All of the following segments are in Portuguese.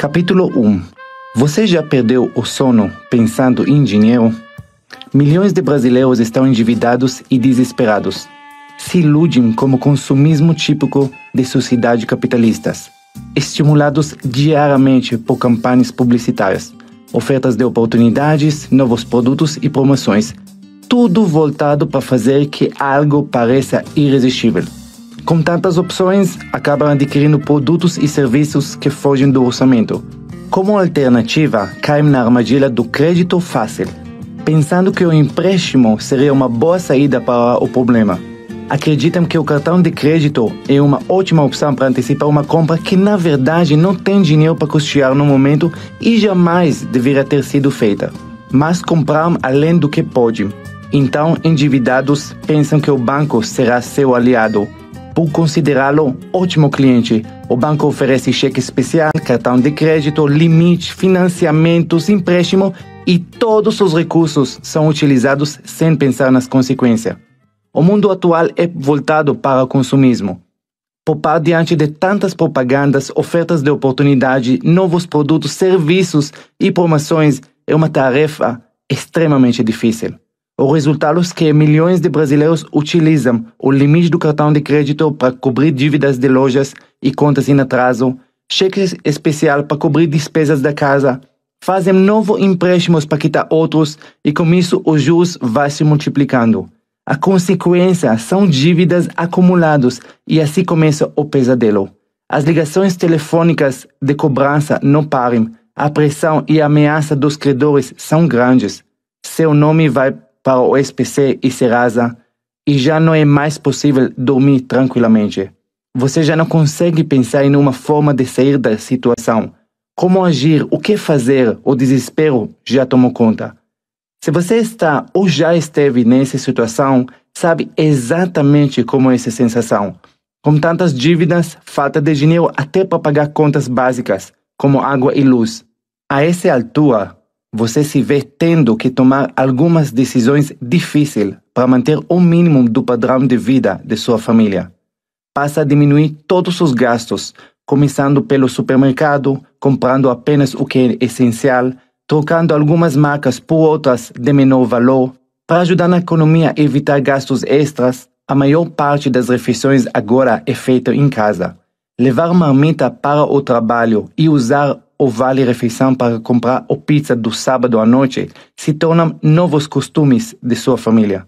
Capítulo 1 Você já perdeu o sono pensando em dinheiro? Milhões de brasileiros estão endividados e desesperados. Se iludem como consumismo típico de sociedade capitalistas, estimulados diariamente por campanhas publicitárias, ofertas de oportunidades, novos produtos e promoções, tudo voltado para fazer que algo pareça irresistível. Com tantas opções, acabam adquirindo produtos e serviços que fogem do orçamento. Como alternativa, caem na armadilha do crédito fácil, pensando que o empréstimo seria uma boa saída para o problema. Acreditam que o cartão de crédito é uma ótima opção para antecipar uma compra que na verdade não tem dinheiro para custear no momento e jamais deveria ter sido feita. Mas compraram além do que pode. Então, endividados pensam que o banco será seu aliado por considerá-lo ótimo cliente, o banco oferece cheque especial, cartão de crédito, limite, financiamentos, empréstimo e todos os recursos são utilizados sem pensar nas consequências. O mundo atual é voltado para o consumismo. Poupar diante de tantas propagandas, ofertas de oportunidade, novos produtos, serviços e promoções é uma tarefa extremamente difícil. Os resultados é que milhões de brasileiros utilizam o limite do cartão de crédito para cobrir dívidas de lojas e contas em atraso, cheque especial para cobrir despesas da casa, fazem novos empréstimos para quitar outros e com isso os juros vai se multiplicando. A consequência são dívidas acumuladas e assim começa o pesadelo. As ligações telefônicas de cobrança não param, a pressão e a ameaça dos credores são grandes. Seu nome vai para o SPC e Serasa e já não é mais possível dormir tranquilamente. Você já não consegue pensar em uma forma de sair da situação. Como agir, o que fazer, o desespero já tomou conta. Se você está ou já esteve nessa situação, sabe exatamente como é essa sensação. Com tantas dívidas, falta de dinheiro até para pagar contas básicas, como água e luz. A essa altura, você se vê tendo que tomar algumas decisões difíceis para manter o mínimo do padrão de vida de sua família. Passa a diminuir todos os gastos, começando pelo supermercado, comprando apenas o que é essencial, trocando algumas marcas por outras de menor valor. Para ajudar na economia a evitar gastos extras, a maior parte das refeições agora é feita em casa. Levar marmita para o trabalho e usar o vale refeição para comprar o pizza do sábado à noite se tornam novos costumes de sua família.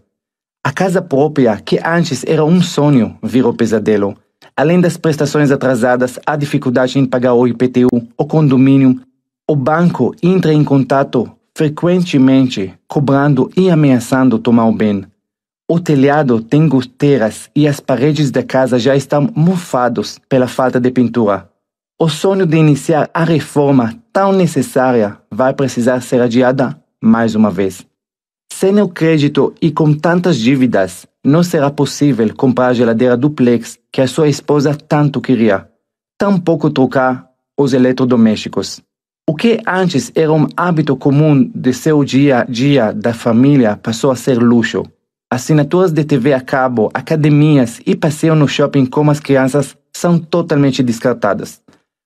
A casa própria, que antes era um sonho, virou pesadelo. Além das prestações atrasadas, a dificuldade em pagar o IPTU, o condomínio, o banco entra em contato frequentemente, cobrando e ameaçando tomar o bem. O telhado tem goteiras e as paredes da casa já estão mofadas pela falta de pintura. O sonho de iniciar a reforma tão necessária vai precisar ser adiada mais uma vez. Sem o crédito e com tantas dívidas, não será possível comprar a geladeira duplex que a sua esposa tanto queria, tampouco trocar os eletrodomésticos. O que antes era um hábito comum de seu dia a dia da família passou a ser luxo. Assinaturas de TV a cabo, academias e passeio no shopping com as crianças são totalmente descartadas.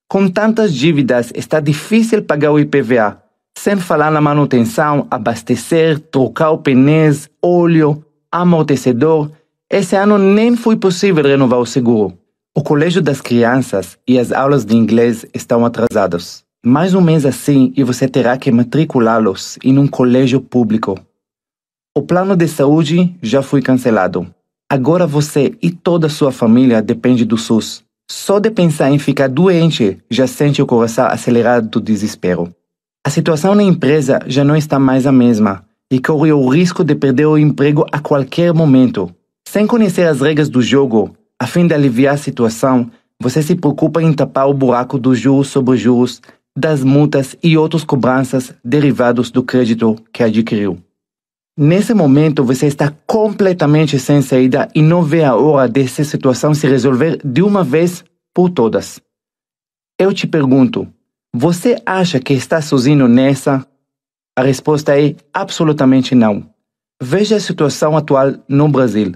Com tantas dívidas, está difícil pagar o IPVA, sem falar na manutenção, abastecer, trocar o pneu, óleo, amortecedor. Esse ano nem foi possível renovar o seguro. O colégio das crianças e as aulas de inglês estão atrasados. Mais um mês assim e você terá que matriculá-los em um colégio público. O plano de saúde já foi cancelado. Agora você e toda a sua família depende do SUS. Só de pensar em ficar doente já sente o coração acelerado do desespero. A situação na empresa já não está mais a mesma e corre o risco de perder o emprego a qualquer momento. Sem conhecer as regras do jogo, a fim de aliviar a situação, você se preocupa em tapar o buraco dos juros sobre juros, das multas e outras cobranças derivados do crédito que adquiriu. Nesse momento, você está completamente sem saída e não vê a hora dessa situação se resolver de uma vez por todas. Eu te pergunto, você acha que está sozinho nessa? A resposta é absolutamente não. Veja a situação atual no Brasil.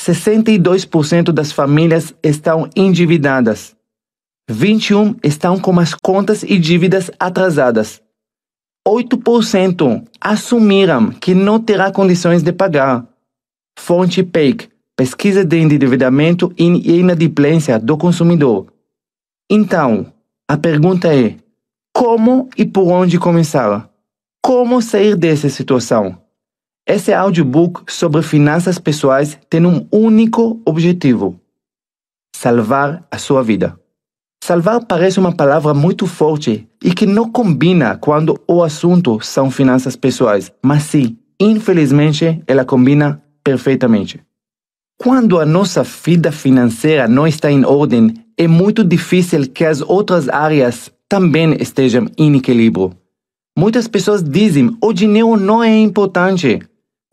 62% das famílias estão endividadas. 21 estão com as contas e dívidas atrasadas. 8% assumiram que não terá condições de pagar. Fonte PEC, Pesquisa de Endividamento e Inadimplência do Consumidor. Então, a pergunta é: como e por onde começar? Como sair dessa situação? Esse é audiobook sobre finanças pessoais tem um único objetivo: salvar a sua vida. Salvar parece uma palavra muito forte e que não combina quando o assunto são finanças pessoais, mas sim, infelizmente, ela combina perfeitamente. Quando a nossa vida financeira não está em ordem, é muito difícil que as outras áreas também estejam em equilíbrio. Muitas pessoas dizem o dinheiro não é importante,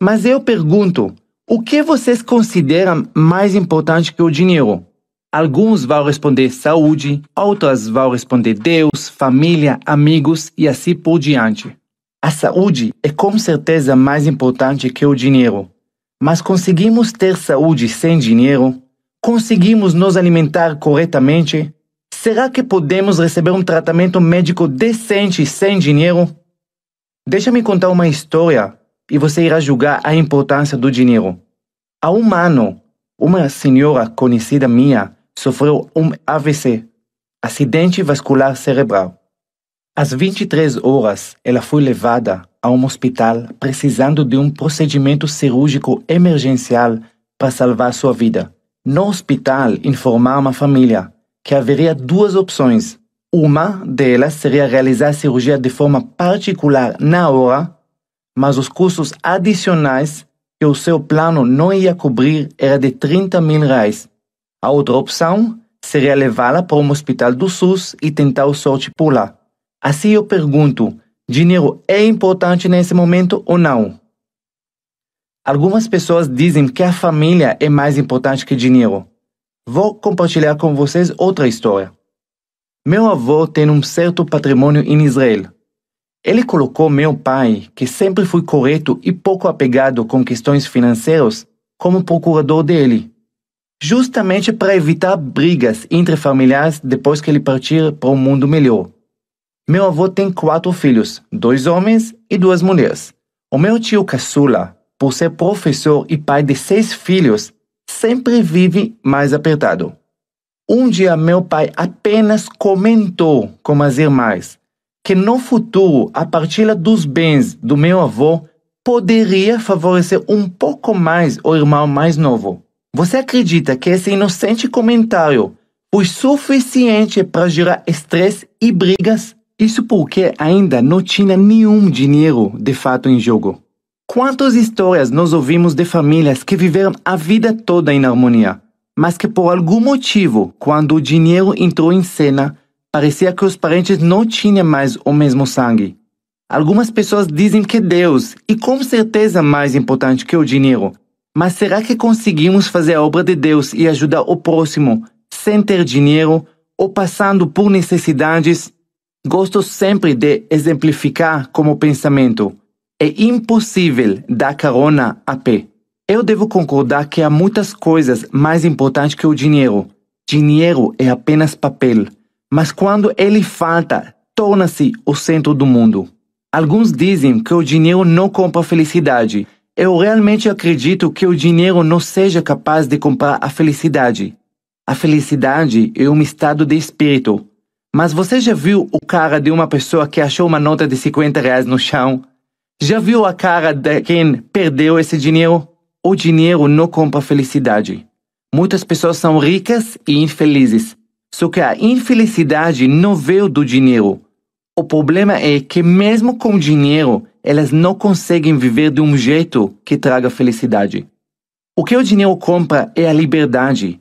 mas eu pergunto, o que vocês consideram mais importante que o dinheiro? Alguns vão responder saúde, outras vão responder Deus, família, amigos e assim por diante. A saúde é com certeza mais importante que o dinheiro. Mas conseguimos ter saúde sem dinheiro? Conseguimos nos alimentar corretamente? Será que podemos receber um tratamento médico decente sem dinheiro? Deixa-me contar uma história e você irá julgar a importância do dinheiro. Há um ano, uma senhora conhecida minha sofreu um AVC, acidente vascular cerebral. Às 23 horas, ela foi levada a um hospital precisando de um procedimento cirúrgico emergencial para salvar sua vida. No hospital, informaram a família que haveria duas opções. Uma delas seria realizar a cirurgia de forma particular na hora, mas os custos adicionais que o seu plano não ia cobrir era de 30 mil reais. A outra opção seria levá-la para um hospital do SUS e tentar o sorte por lá. Assim eu pergunto: dinheiro é importante nesse momento ou não? Algumas pessoas dizem que a família é mais importante que dinheiro. Vou compartilhar com vocês outra história. Meu avô tem um certo patrimônio em Israel. Ele colocou meu pai, que sempre foi correto e pouco apegado com questões financeiras, como procurador dele justamente para evitar brigas entre familiares depois que ele partir para um mundo melhor. Meu avô tem quatro filhos, dois homens e duas mulheres. O meu tio caçula, por ser professor e pai de seis filhos, sempre vive mais apertado. Um dia meu pai apenas comentou com as irmãs que no futuro a partilha dos bens do meu avô poderia favorecer um pouco mais o irmão mais novo. Você acredita que esse inocente comentário foi suficiente para gerar estresse e brigas? Isso porque ainda não tinha nenhum dinheiro de fato em jogo. Quantas histórias nós ouvimos de famílias que viveram a vida toda em harmonia, mas que por algum motivo, quando o dinheiro entrou em cena, parecia que os parentes não tinham mais o mesmo sangue. Algumas pessoas dizem que Deus, e com certeza mais importante que o dinheiro, mas será que conseguimos fazer a obra de Deus e ajudar o próximo sem ter dinheiro ou passando por necessidades? Gosto sempre de exemplificar como pensamento. É impossível dar carona a pé. Eu devo concordar que há muitas coisas mais importantes que o dinheiro. Dinheiro é apenas papel, mas quando ele falta, torna-se o centro do mundo. Alguns dizem que o dinheiro não compra felicidade, eu realmente acredito que o dinheiro não seja capaz de comprar a felicidade. A felicidade é um estado de espírito. Mas você já viu o cara de uma pessoa que achou uma nota de 50 reais no chão? Já viu a cara de quem perdeu esse dinheiro? O dinheiro não compra felicidade. Muitas pessoas são ricas e infelizes. Só que a infelicidade não veio do dinheiro. O problema é que, mesmo com dinheiro, elas não conseguem viver de um jeito que traga felicidade. O que o dinheiro compra é a liberdade,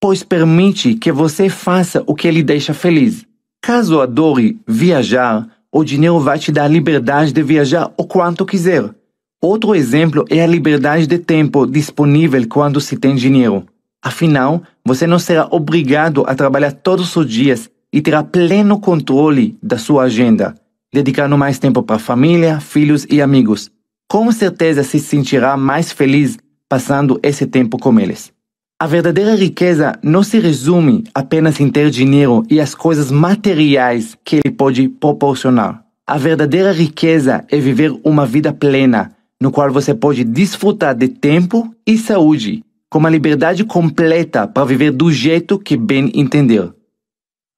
pois permite que você faça o que lhe deixa feliz. Caso adore viajar, o dinheiro vai te dar a liberdade de viajar o quanto quiser. Outro exemplo é a liberdade de tempo disponível quando se tem dinheiro. Afinal, você não será obrigado a trabalhar todos os dias e terá pleno controle da sua agenda dedicando mais tempo para família, filhos e amigos. Com certeza se sentirá mais feliz passando esse tempo com eles. A verdadeira riqueza não se resume apenas em ter dinheiro e as coisas materiais que ele pode proporcionar. A verdadeira riqueza é viver uma vida plena, no qual você pode desfrutar de tempo e saúde, com uma liberdade completa para viver do jeito que bem entender.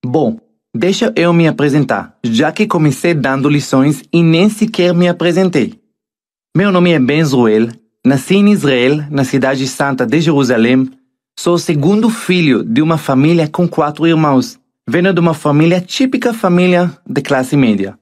Bom, Deixa eu me apresentar, já que comecei dando lições e nem sequer me apresentei. Meu nome é Benzoel, nasci em Israel, na cidade santa de Jerusalém. Sou o segundo filho de uma família com quatro irmãos. Venho de uma família típica família de classe média.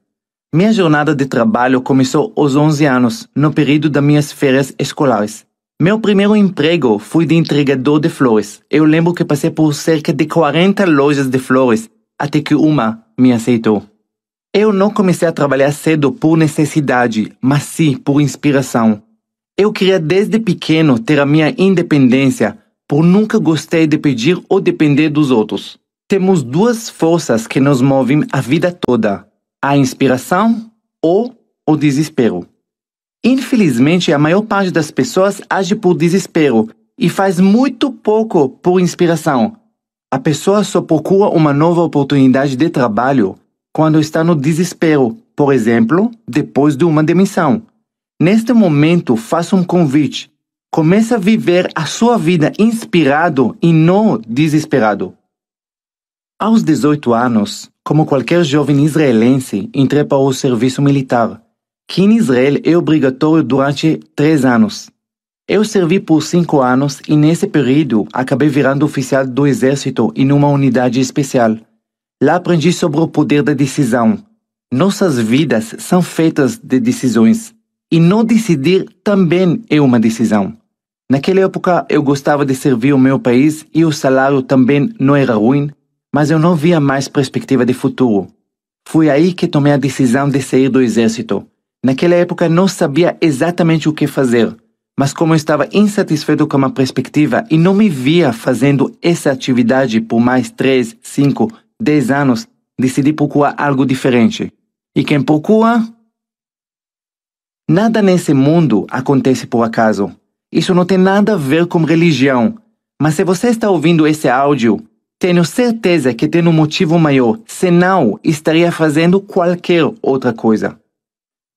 Minha jornada de trabalho começou aos 11 anos, no período das minhas férias escolares. Meu primeiro emprego foi de entregador de flores. Eu lembro que passei por cerca de 40 lojas de flores até que uma me aceitou. Eu não comecei a trabalhar cedo por necessidade, mas sim por inspiração. Eu queria desde pequeno ter a minha independência, por nunca gostei de pedir ou depender dos outros. Temos duas forças que nos movem a vida toda: a inspiração ou o desespero. Infelizmente, a maior parte das pessoas age por desespero e faz muito pouco por inspiração, a pessoa só procura uma nova oportunidade de trabalho quando está no desespero, por exemplo, depois de uma demissão. Neste momento, faça um convite. Comece a viver a sua vida inspirado e não desesperado. Aos 18 anos, como qualquer jovem israelense, entrei para o serviço militar, que em Israel é obrigatório durante três anos. Eu servi por cinco anos e nesse período acabei virando oficial do Exército em uma unidade especial. Lá aprendi sobre o poder da decisão. Nossas vidas são feitas de decisões e não decidir também é uma decisão. Naquela época eu gostava de servir o meu país e o salário também não era ruim, mas eu não via mais perspectiva de futuro. Foi aí que tomei a decisão de sair do exército. Naquela época não sabia exatamente o que fazer mas como eu estava insatisfeito com a perspectiva e não me via fazendo essa atividade por mais 3, 5, 10 anos, decidi procurar algo diferente. E quem procura? Nada nesse mundo acontece por acaso. Isso não tem nada a ver com religião. Mas se você está ouvindo esse áudio, tenho certeza que tem um motivo maior, senão estaria fazendo qualquer outra coisa.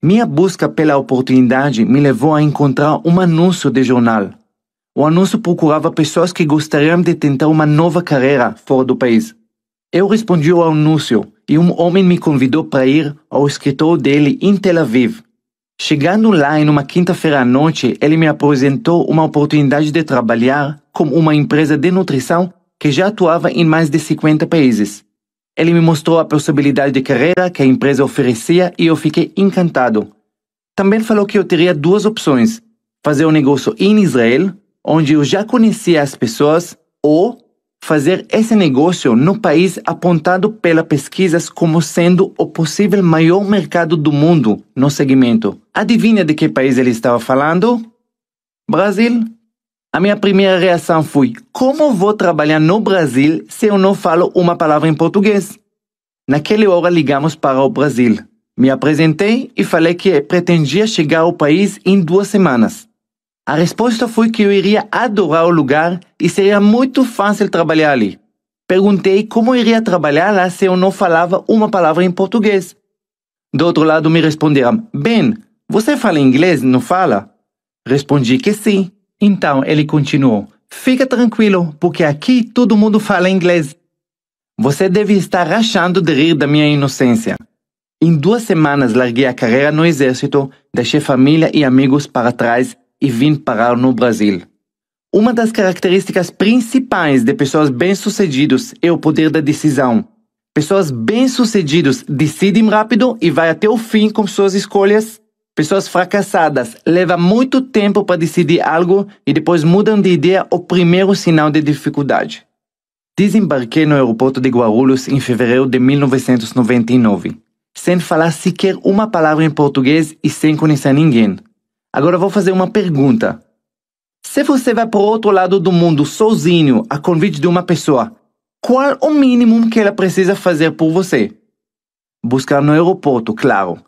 Minha busca pela oportunidade me levou a encontrar um anúncio de jornal. O anúncio procurava pessoas que gostariam de tentar uma nova carreira fora do país. Eu respondi ao anúncio e um homem me convidou para ir ao escritório dele em Tel Aviv. Chegando lá em uma quinta-feira à noite, ele me apresentou uma oportunidade de trabalhar com uma empresa de nutrição que já atuava em mais de 50 países. Ele me mostrou a possibilidade de carreira que a empresa oferecia e eu fiquei encantado. Também falou que eu teria duas opções: fazer um negócio em Israel, onde eu já conhecia as pessoas, ou fazer esse negócio no país apontado pelas pesquisas como sendo o possível maior mercado do mundo no segmento. Adivinha de que país ele estava falando? Brasil. A minha primeira reação foi: como vou trabalhar no Brasil se eu não falo uma palavra em português? Naquela hora ligamos para o Brasil. Me apresentei e falei que pretendia chegar ao país em duas semanas. A resposta foi que eu iria adorar o lugar e seria muito fácil trabalhar ali. Perguntei como iria trabalhar lá se eu não falava uma palavra em português. Do outro lado me responderam: Bem, você fala inglês, não fala? Respondi que sim. Então ele continuou: Fica tranquilo, porque aqui todo mundo fala inglês. Você deve estar achando de rir da minha inocência. Em duas semanas larguei a carreira no exército, deixei família e amigos para trás e vim parar no Brasil. Uma das características principais de pessoas bem-sucedidas é o poder da decisão. Pessoas bem-sucedidas decidem rápido e vai até o fim com suas escolhas Pessoas fracassadas levam muito tempo para decidir algo e depois mudam de ideia O primeiro sinal de dificuldade. Desembarquei no aeroporto de Guarulhos em fevereiro de 1999, sem falar sequer uma palavra em português e sem conhecer ninguém. Agora vou fazer uma pergunta. Se você vai para o outro lado do mundo sozinho, a convite de uma pessoa, qual o mínimo que ela precisa fazer por você? Buscar no aeroporto, claro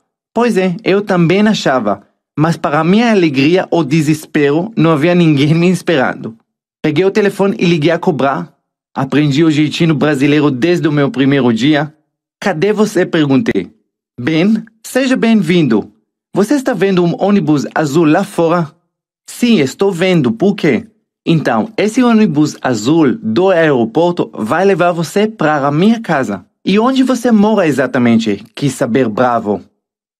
Pois é, eu também achava, mas para minha alegria ou desespero, não havia ninguém me esperando. Peguei o telefone e liguei a cobrar. Aprendi o jeitinho brasileiro desde o meu primeiro dia. Cadê você? perguntei. Ben, seja bem-vindo. Você está vendo um ônibus azul lá fora? Sim, estou vendo. Por quê? Então, esse ônibus azul do aeroporto vai levar você para a minha casa. E onde você mora exatamente? Quis saber bravo.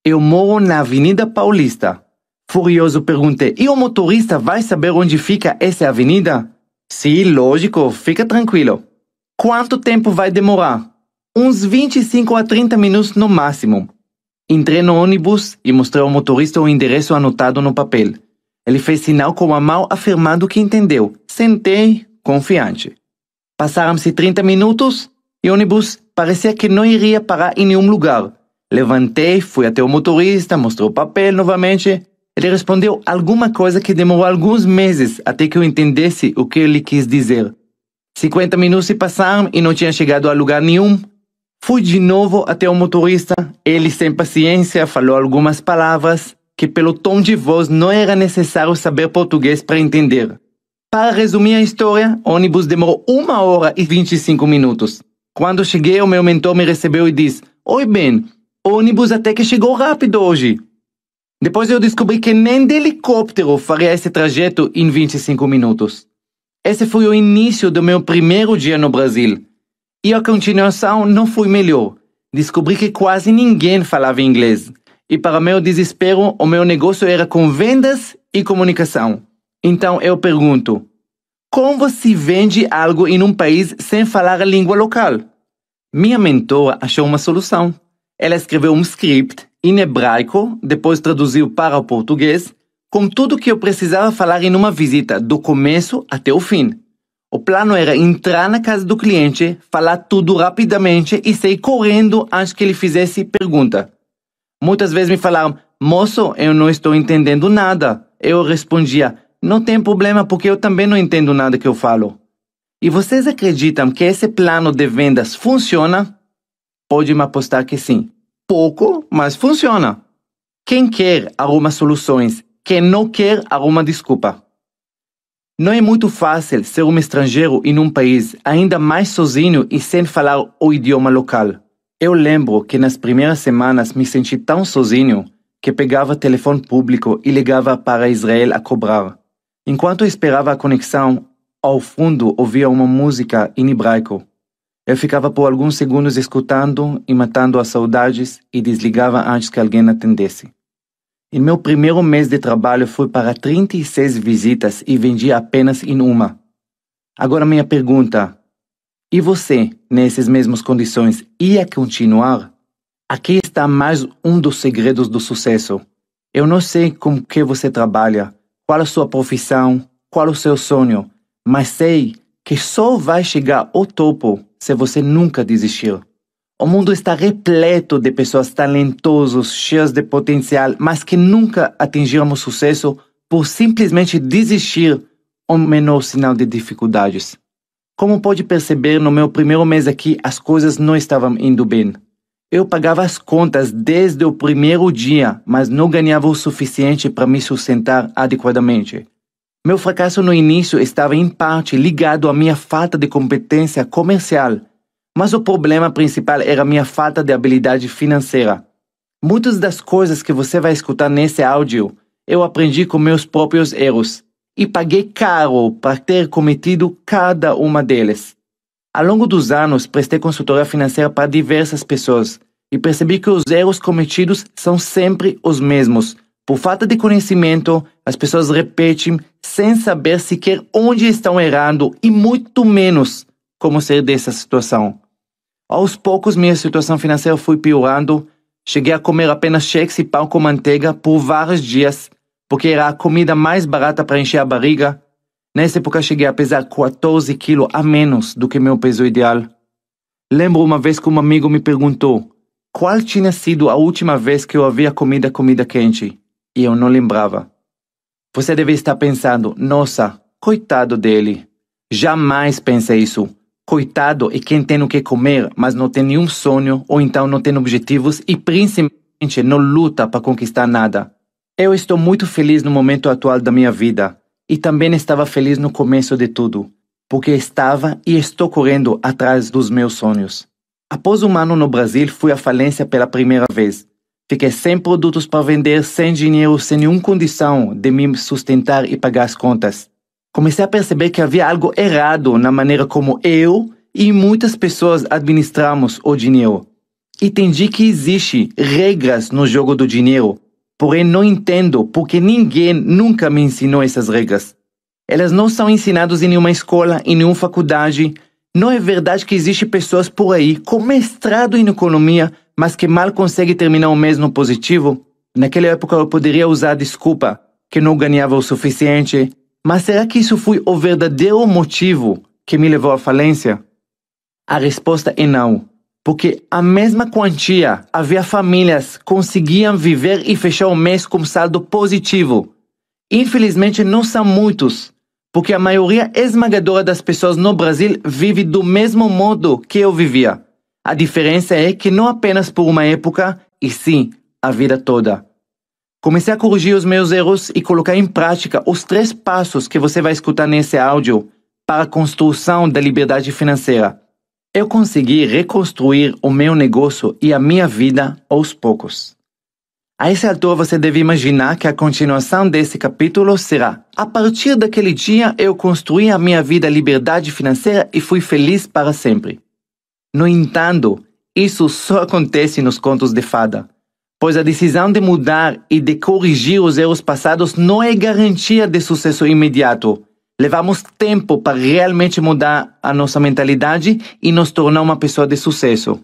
Eu moro na Avenida Paulista. Furioso perguntei: E o motorista vai saber onde fica essa avenida? Sim, lógico, fica tranquilo. Quanto tempo vai demorar? Uns 25 a 30 minutos no máximo. Entrei no ônibus e mostrei ao motorista o endereço anotado no papel. Ele fez sinal com a mão afirmando que entendeu. Sentei, confiante. Passaram-se 30 minutos e o ônibus parecia que não iria parar em nenhum lugar. Levantei, fui até o motorista, mostrou o papel novamente. Ele respondeu alguma coisa que demorou alguns meses até que eu entendesse o que ele quis dizer. 50 minutos se passaram e não tinha chegado a lugar nenhum. Fui de novo até o motorista. Ele, sem paciência, falou algumas palavras que, pelo tom de voz, não era necessário saber português para entender. Para resumir a história, o ônibus demorou uma hora e 25 minutos. Quando cheguei, o meu mentor me recebeu e disse: Oi, Ben, o ônibus até que chegou rápido hoje. Depois eu descobri que nem de helicóptero faria esse trajeto em 25 minutos. Esse foi o início do meu primeiro dia no Brasil. E a continuação não foi melhor. Descobri que quase ninguém falava inglês. E para meu desespero, o meu negócio era com vendas e comunicação. Então eu pergunto: como se vende algo em um país sem falar a língua local? Minha mentora achou uma solução. Ela escreveu um script em hebraico, depois traduziu para o português, com tudo que eu precisava falar em uma visita, do começo até o fim. O plano era entrar na casa do cliente, falar tudo rapidamente e sair correndo antes que ele fizesse pergunta. Muitas vezes me falaram, moço, eu não estou entendendo nada. Eu respondia, não tem problema porque eu também não entendo nada que eu falo. E vocês acreditam que esse plano de vendas funciona? Pode me apostar que sim. Pouco, mas funciona. Quem quer arruma soluções, quem não quer arruma desculpa. Não é muito fácil ser um estrangeiro em um país, ainda mais sozinho e sem falar o idioma local. Eu lembro que nas primeiras semanas me senti tão sozinho que pegava telefone público e ligava para Israel a cobrar. Enquanto esperava a conexão, ao fundo ouvia uma música em hebraico. Eu ficava por alguns segundos escutando e matando as saudades e desligava antes que alguém atendesse. Em meu primeiro mês de trabalho fui para 36 visitas e vendi apenas em uma. Agora minha pergunta: e você, nessas mesmas condições, ia continuar? Aqui está mais um dos segredos do sucesso. Eu não sei com que você trabalha, qual a sua profissão, qual o seu sonho, mas sei que só vai chegar ao topo se você nunca desistir. O mundo está repleto de pessoas talentosas, cheias de potencial, mas que nunca atingiram sucesso por simplesmente desistir é ou menor sinal de dificuldades. Como pode perceber, no meu primeiro mês aqui as coisas não estavam indo bem. Eu pagava as contas desde o primeiro dia, mas não ganhava o suficiente para me sustentar adequadamente. Meu fracasso no início estava em parte ligado à minha falta de competência comercial, mas o problema principal era minha falta de habilidade financeira. Muitas das coisas que você vai escutar nesse áudio eu aprendi com meus próprios erros e paguei caro para ter cometido cada uma deles. Ao longo dos anos, prestei consultoria financeira para diversas pessoas e percebi que os erros cometidos são sempre os mesmos por falta de conhecimento, as pessoas repetem sem saber sequer onde estão errando e muito menos como sair dessa situação. Aos poucos, minha situação financeira foi piorando. Cheguei a comer apenas cheques e pão com manteiga por vários dias, porque era a comida mais barata para encher a barriga. Nessa época, cheguei a pesar 14 quilos a menos do que meu peso ideal. Lembro uma vez que um amigo me perguntou qual tinha sido a última vez que eu havia comido comida quente e eu não lembrava. Você deve estar pensando, nossa, coitado dele. Jamais pensei isso. Coitado é quem tem o que comer, mas não tem nenhum sonho ou então não tem objetivos e principalmente não luta para conquistar nada. Eu estou muito feliz no momento atual da minha vida e também estava feliz no começo de tudo, porque estava e estou correndo atrás dos meus sonhos. Após um ano no Brasil, fui à falência pela primeira vez Fiquei sem produtos para vender, sem dinheiro, sem nenhuma condição de me sustentar e pagar as contas. Comecei a perceber que havia algo errado na maneira como eu e muitas pessoas administramos o dinheiro. Entendi que existem regras no jogo do dinheiro, porém não entendo porque ninguém nunca me ensinou essas regras. Elas não são ensinadas em nenhuma escola, em nenhuma faculdade. Não é verdade que existem pessoas por aí com mestrado em economia mas que mal consegue terminar o mês no positivo, naquela época eu poderia usar a desculpa que não ganhava o suficiente, mas será que isso foi o verdadeiro motivo que me levou à falência? A resposta é não, porque a mesma quantia havia famílias conseguiam viver e fechar o mês com saldo positivo. Infelizmente não são muitos, porque a maioria esmagadora das pessoas no Brasil vive do mesmo modo que eu vivia. A diferença é que não apenas por uma época, e sim a vida toda. Comecei a corrigir os meus erros e colocar em prática os três passos que você vai escutar nesse áudio para a construção da liberdade financeira. Eu consegui reconstruir o meu negócio e a minha vida aos poucos. A esse altura você deve imaginar que a continuação desse capítulo será: A partir daquele dia eu construí a minha vida liberdade financeira e fui feliz para sempre. No entanto, isso só acontece nos contos de fada, pois a decisão de mudar e de corrigir os erros passados não é garantia de sucesso imediato. Levamos tempo para realmente mudar a nossa mentalidade e nos tornar uma pessoa de sucesso.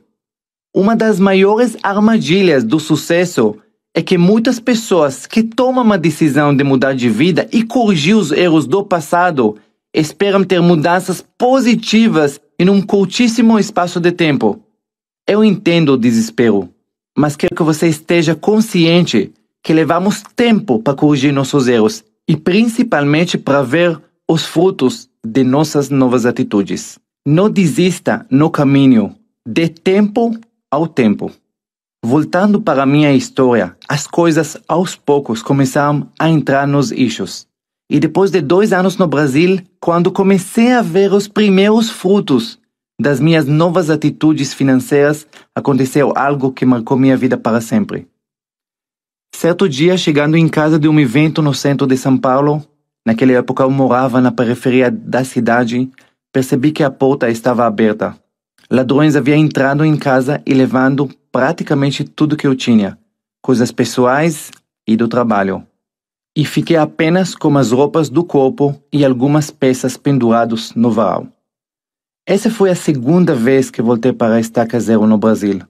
Uma das maiores armadilhas do sucesso é que muitas pessoas que tomam uma decisão de mudar de vida e corrigir os erros do passado esperam ter mudanças positivas em um curtíssimo espaço de tempo. Eu entendo o desespero, mas quero que você esteja consciente que levamos tempo para corrigir nossos erros e principalmente para ver os frutos de nossas novas atitudes. Não desista no caminho, de tempo ao tempo. Voltando para minha história, as coisas aos poucos começaram a entrar nos eixos. E depois de dois anos no Brasil, quando comecei a ver os primeiros frutos das minhas novas atitudes financeiras, aconteceu algo que marcou minha vida para sempre. Certo dia, chegando em casa de um evento no centro de São Paulo, naquela época eu morava na periferia da cidade, percebi que a porta estava aberta. Ladrões haviam entrado em casa e levando praticamente tudo que eu tinha, coisas pessoais e do trabalho e fiquei apenas com as roupas do corpo e algumas peças pendurados no varal. Essa foi a segunda vez que voltei para a estaca zero no Brasil.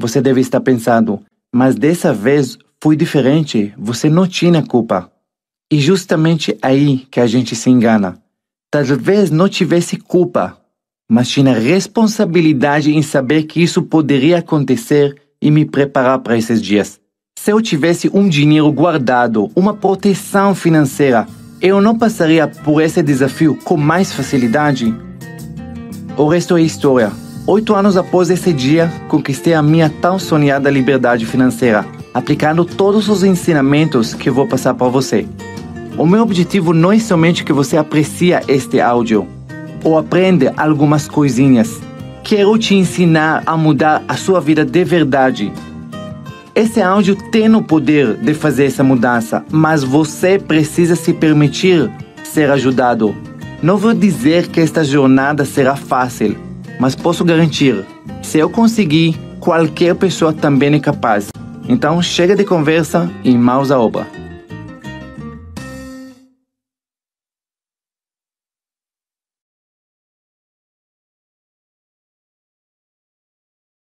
Você deve estar pensando, mas dessa vez foi diferente, você não tinha culpa. E justamente aí que a gente se engana. Talvez não tivesse culpa, mas tinha responsabilidade em saber que isso poderia acontecer e me preparar para esses dias. Se eu tivesse um dinheiro guardado, uma proteção financeira, eu não passaria por esse desafio com mais facilidade? O resto é história. Oito anos após esse dia, conquistei a minha tão sonhada liberdade financeira, aplicando todos os ensinamentos que vou passar para você. O meu objetivo não é somente que você aprecie este áudio ou aprenda algumas coisinhas. Quero te ensinar a mudar a sua vida de verdade esse é áudio tem o poder de fazer essa mudança, mas você precisa se permitir ser ajudado. Não vou dizer que esta jornada será fácil, mas posso garantir: se eu conseguir, qualquer pessoa também é capaz. Então chega de conversa e mãos à obra.